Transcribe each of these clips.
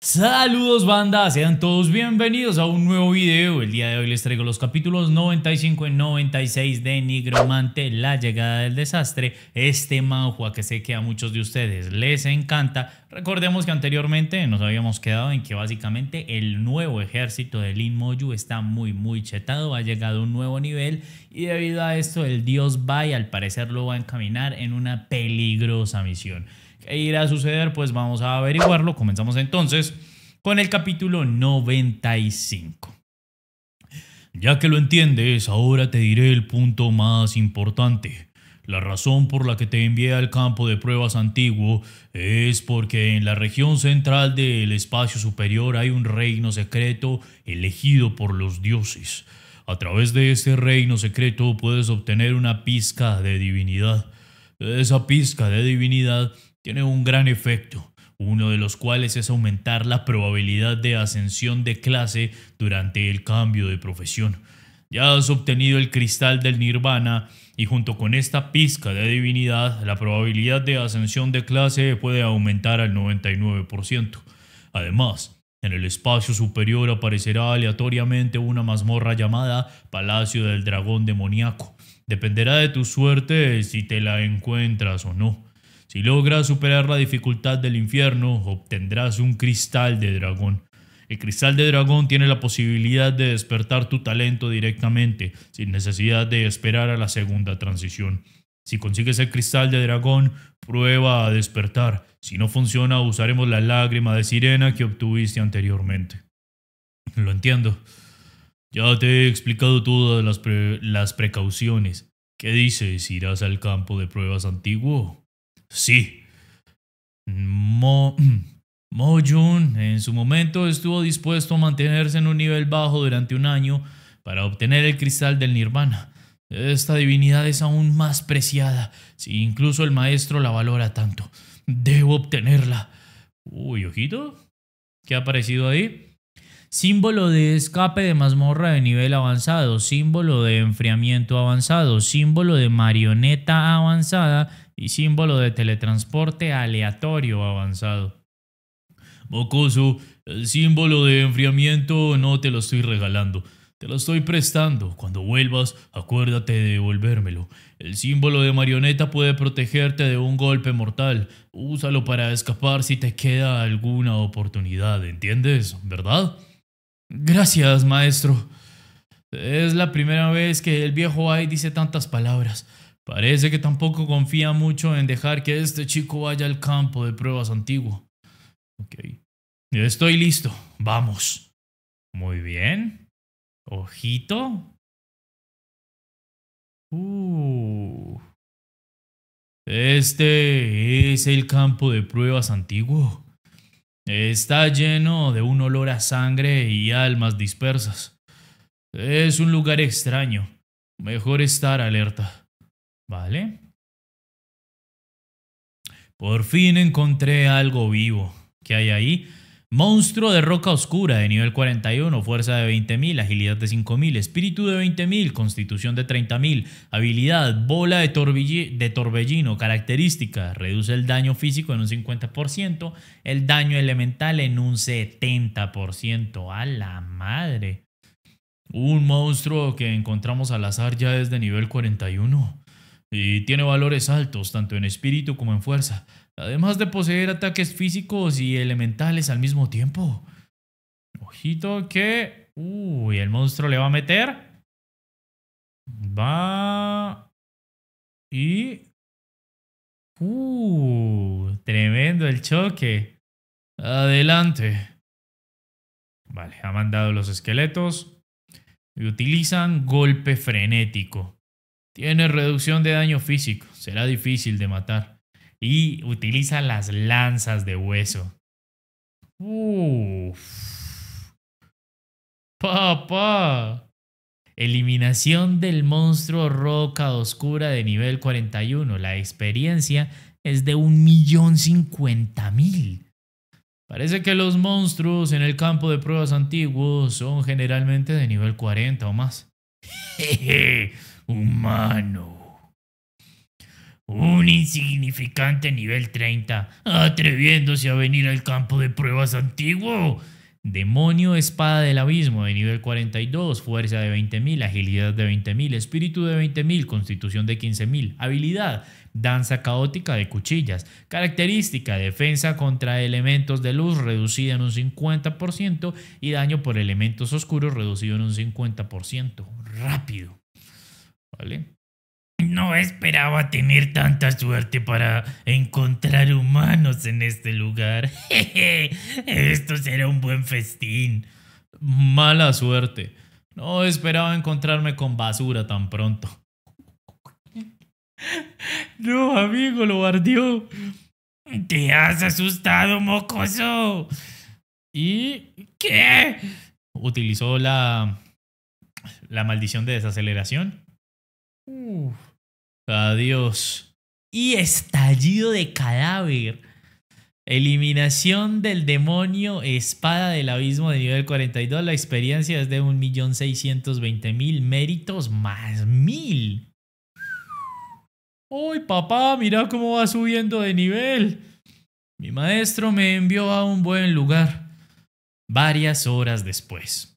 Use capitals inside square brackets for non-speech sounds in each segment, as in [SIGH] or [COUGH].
Saludos banda, sean todos bienvenidos a un nuevo video. El día de hoy les traigo los capítulos 95 y 96 de Nigromante, la llegada del desastre, este manhua que sé que a muchos de ustedes les encanta. Recordemos que anteriormente nos habíamos quedado en que básicamente el nuevo ejército de Lin Moyu está muy muy chetado, ha llegado a un nuevo nivel y debido a esto el dios Bai al parecer lo va a encaminar en una peligrosa misión. ¿Qué e irá a suceder? Pues vamos a averiguarlo. Comenzamos entonces con el capítulo 95. Ya que lo entiendes, ahora te diré el punto más importante. La razón por la que te envié al campo de pruebas antiguo es porque en la región central del espacio superior hay un reino secreto elegido por los dioses. A través de ese reino secreto puedes obtener una pizca de divinidad. Esa pizca de divinidad tiene un gran efecto, uno de los cuales es aumentar la probabilidad de ascensión de clase durante el cambio de profesión. Ya has obtenido el cristal del nirvana y junto con esta pizca de divinidad, la probabilidad de ascensión de clase puede aumentar al 99%. Además, en el espacio superior aparecerá aleatoriamente una mazmorra llamada Palacio del Dragón Demoníaco. Dependerá de tu suerte si te la encuentras o no. Si logras superar la dificultad del infierno, obtendrás un cristal de dragón. El cristal de dragón tiene la posibilidad de despertar tu talento directamente, sin necesidad de esperar a la segunda transición. Si consigues el cristal de dragón, prueba a despertar. Si no funciona, usaremos la lágrima de sirena que obtuviste anteriormente. Lo entiendo. Ya te he explicado todas las, las precauciones. ¿Qué dices? ¿Irás al campo de pruebas antiguo? Sí. Mo, [CLEARS THROAT] Mo Jun en su momento estuvo dispuesto a mantenerse en un nivel bajo durante un año para obtener el cristal del nirvana. Esta divinidad es aún más preciada, si incluso el maestro la valora tanto. Debo obtenerla. Uy, ojito. ¿Qué ha aparecido ahí? Símbolo de escape de mazmorra de nivel avanzado, símbolo de enfriamiento avanzado, símbolo de marioneta avanzada y símbolo de teletransporte aleatorio avanzado. Mocoso, el símbolo de enfriamiento no te lo estoy regalando. Te lo estoy prestando. Cuando vuelvas, acuérdate de devolvérmelo. El símbolo de marioneta puede protegerte de un golpe mortal. Úsalo para escapar si te queda alguna oportunidad, ¿entiendes? ¿Verdad? Gracias, maestro. Es la primera vez que el viejo AI dice tantas palabras. Parece que tampoco confía mucho en dejar que este chico vaya al campo de pruebas antiguo. Ok. Estoy listo. Vamos. Muy bien. Ojito. Uh. Este es el campo de pruebas antiguo. Está lleno de un olor a sangre y almas dispersas. Es un lugar extraño. Mejor estar alerta. ¿Vale? Por fin encontré algo vivo. ¿Qué hay ahí? Monstruo de roca oscura de nivel 41, fuerza de 20.000, agilidad de 5.000, espíritu de 20.000, constitución de 30.000, habilidad, bola de, de torbellino, característica, reduce el daño físico en un 50%, el daño elemental en un 70%. A la madre. Un monstruo que encontramos al azar ya desde nivel 41 y tiene valores altos tanto en espíritu como en fuerza, además de poseer ataques físicos y elementales al mismo tiempo. Ojito que... Uy, el monstruo le va a meter. Va... Y... Uh, tremendo el choque. Adelante. Vale, ha mandado los esqueletos y utilizan golpe frenético. Tiene reducción de daño físico, será difícil de matar. Y utiliza las lanzas de hueso. Uff. Papá. Eliminación del monstruo roca oscura de nivel 41. La experiencia es de un millón cincuenta mil. Parece que los monstruos en el campo de pruebas antiguos son generalmente de nivel 40 o más. [LAUGHS] humano. Un insignificante nivel 30, atreviéndose a venir al campo de pruebas antiguo. Demonio espada del abismo de nivel 42, fuerza de 20.000, agilidad de 20.000, espíritu de 20.000, constitución de 15.000, habilidad, danza caótica de cuchillas, característica, defensa contra elementos de luz reducida en un 50% y daño por elementos oscuros reducido en un 50%. Rápido. No esperaba tener tanta suerte para encontrar humanos en este lugar. [LAUGHS] esto será un buen festín. Mala suerte. No esperaba encontrarme con basura tan pronto. [LAUGHS] No, amigo, lo ardió. Te has asustado, mocoso. ¿Y qué? Utilizó la, la maldición de desaceleración Adiós. Y estallido de cadáver. Eliminación del demonio, espada del abismo de nivel 42. La experiencia es de 1.620.000 méritos más 1.000. ¡Uy, papá! Mira cómo va subiendo de nivel. Mi maestro me envió a un buen lugar. Varias horas después.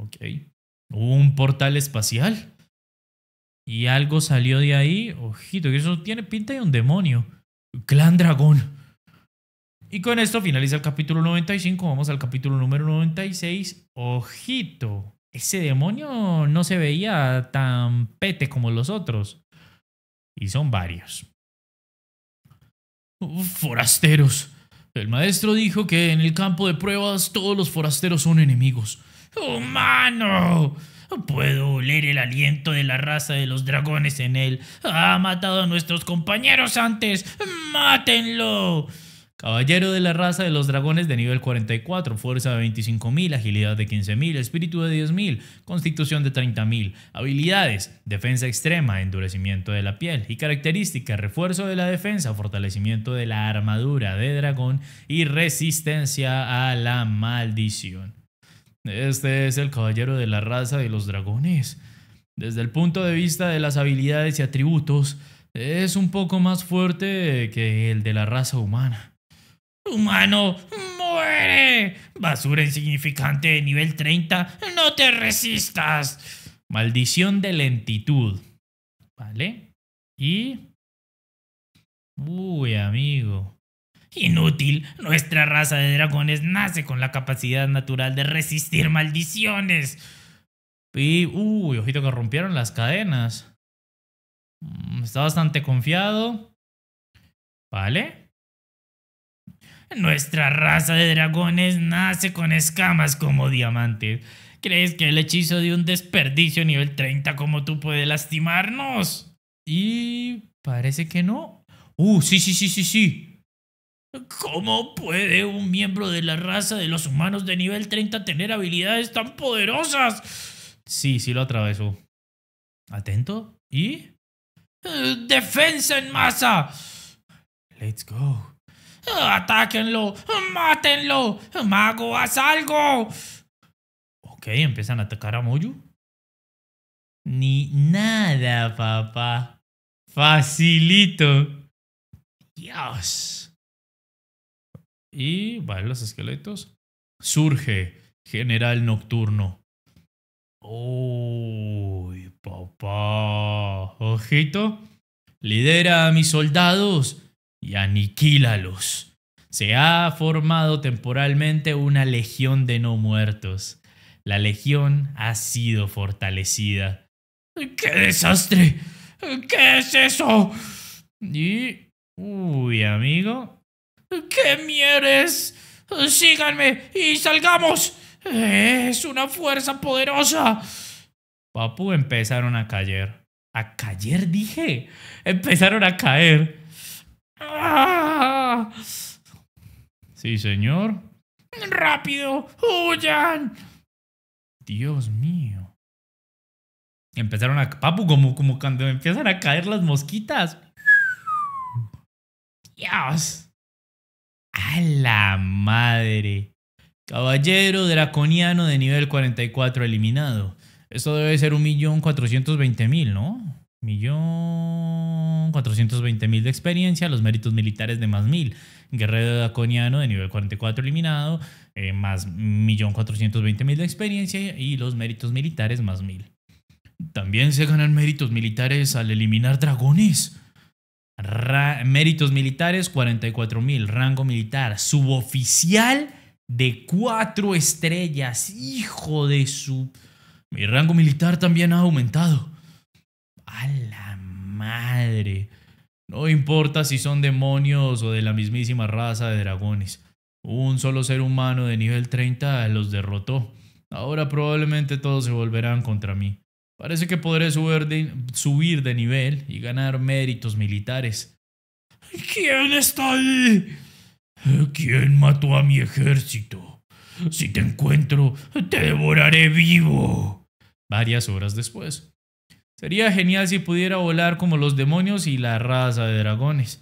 Ok. un portal espacial? y algo salió de ahí, ojito, que eso tiene pinta de un demonio. Clan Dragón. Y con esto finaliza el capítulo 95, vamos al capítulo número 96. Ojito, ese demonio no se veía tan pete como los otros. Y son varios. Forasteros. El maestro dijo que en el campo de pruebas todos los forasteros son enemigos. ¡Humano! ¡Oh, Puedo oler el aliento de la raza de los dragones en él. Ha matado a nuestros compañeros antes. ¡Mátenlo! Caballero de la raza de los dragones de nivel 44, fuerza de 25.000, agilidad de 15.000, espíritu de 10.000, constitución de 30.000, habilidades, defensa extrema, endurecimiento de la piel y características, refuerzo de la defensa, fortalecimiento de la armadura de dragón y resistencia a la maldición. Este es el caballero de la raza de los dragones. Desde el punto de vista de las habilidades y atributos, es un poco más fuerte que el de la raza humana. ¡Humano! ¡Muere! Basura insignificante de nivel 30, no te resistas. Maldición de lentitud. ¿Vale? Y... Uy, amigo. Inútil, nuestra raza de dragones nace con la capacidad natural de resistir maldiciones. Y, uy, ojito que rompieron las cadenas. Mm, está bastante confiado. ¿Vale? Nuestra raza de dragones nace con escamas como diamantes. ¿Crees que el hechizo de un desperdicio nivel 30 como tú puede lastimarnos? Y parece que no. Uh, sí, sí, sí, sí, sí. ¿Cómo puede un miembro de la raza de los humanos de nivel 30 tener habilidades tan poderosas? Sí, sí lo atravesó. Atento. ¿Y? Eh, ¡Defensa en masa! Let's go. ¡Atáquenlo! ¡Mátenlo! ¡Mago, haz algo! Ok, empiezan a atacar a Moyu. Ni nada, papá. Facilito. Dios y vale los esqueletos. Surge General Nocturno. ¡Uy, papá! Ojito. Lidera a mis soldados y aniquílalos. Se ha formado temporalmente una legión de no muertos. La legión ha sido fortalecida. ¡Qué desastre! ¿Qué es eso? Y... Uy, amigo, ¿Qué mieres? Síganme y salgamos. Es una fuerza poderosa. Papu empezaron a caer. A caer dije. Empezaron a caer. Ah. Sí, señor. Rápido, huyan. Dios mío. Empezaron a... Papu, como, como cuando empiezan a caer las mosquitas. Dios. A la madre. Caballero draconiano de nivel 44 eliminado. Esto debe ser un millón mil, ¿no? Millón mil de experiencia, los méritos militares de más mil. Guerrero draconiano de nivel 44 eliminado, eh, más millón mil de experiencia y los méritos militares más mil. También se ganan méritos militares al eliminar dragones méritos militares 44 mil, rango militar, suboficial de cuatro estrellas, hijo de su... Mi rango militar también ha aumentado. A la madre. No importa si son demonios o de la mismísima raza de dragones. Un solo ser humano de nivel 30 los derrotó. Ahora probablemente todos se volverán contra mí. Parece que podré subir de, nivel y ganar méritos militares. ¿Quién está ahí? ¿Quién mató a mi ejército? Si te encuentro, te devoraré vivo. Varias horas después. Sería genial si pudiera volar como los demonios y la raza de dragones.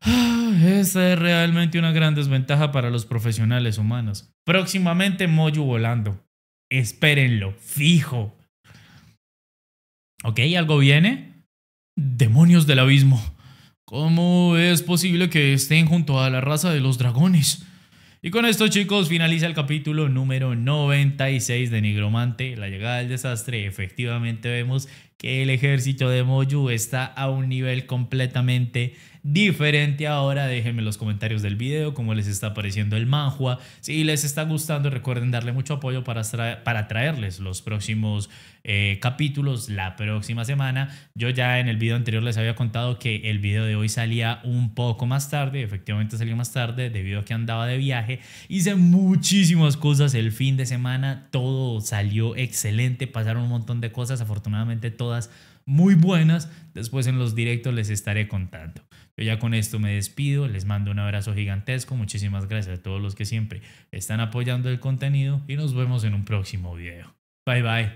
Ah, Esta es realmente una gran desventaja para los profesionales humanos. Próximamente Moyu volando. Espérenlo, fijo. Ok, algo viene. Demonios del abismo. ¿Cómo es posible que estén junto a la raza de los dragones? Y con esto, chicos, finaliza el capítulo número 96 de Nigromante, la llegada del desastre. Efectivamente, vemos que el ejército de Moyu está a un nivel completamente diferente ahora. Déjenme los comentarios del video cómo les está pareciendo el manhua. Si les está gustando, recuerden darle mucho apoyo para, para traerles los próximos eh, capítulos la próxima semana. Yo ya en el video anterior les había contado que el video de hoy salía un poco más tarde. Efectivamente salió más tarde debido a que andaba de viaje. Hice muchísimas cosas el fin de semana. Todo salió excelente. Pasaron un montón de cosas. Afortunadamente todo muy buenas. Después en los directos les estaré contando. Yo ya con esto me despido, les mando un abrazo gigantesco, muchísimas gracias a todos los que siempre están apoyando el contenido y nos vemos en un próximo video. Bye bye.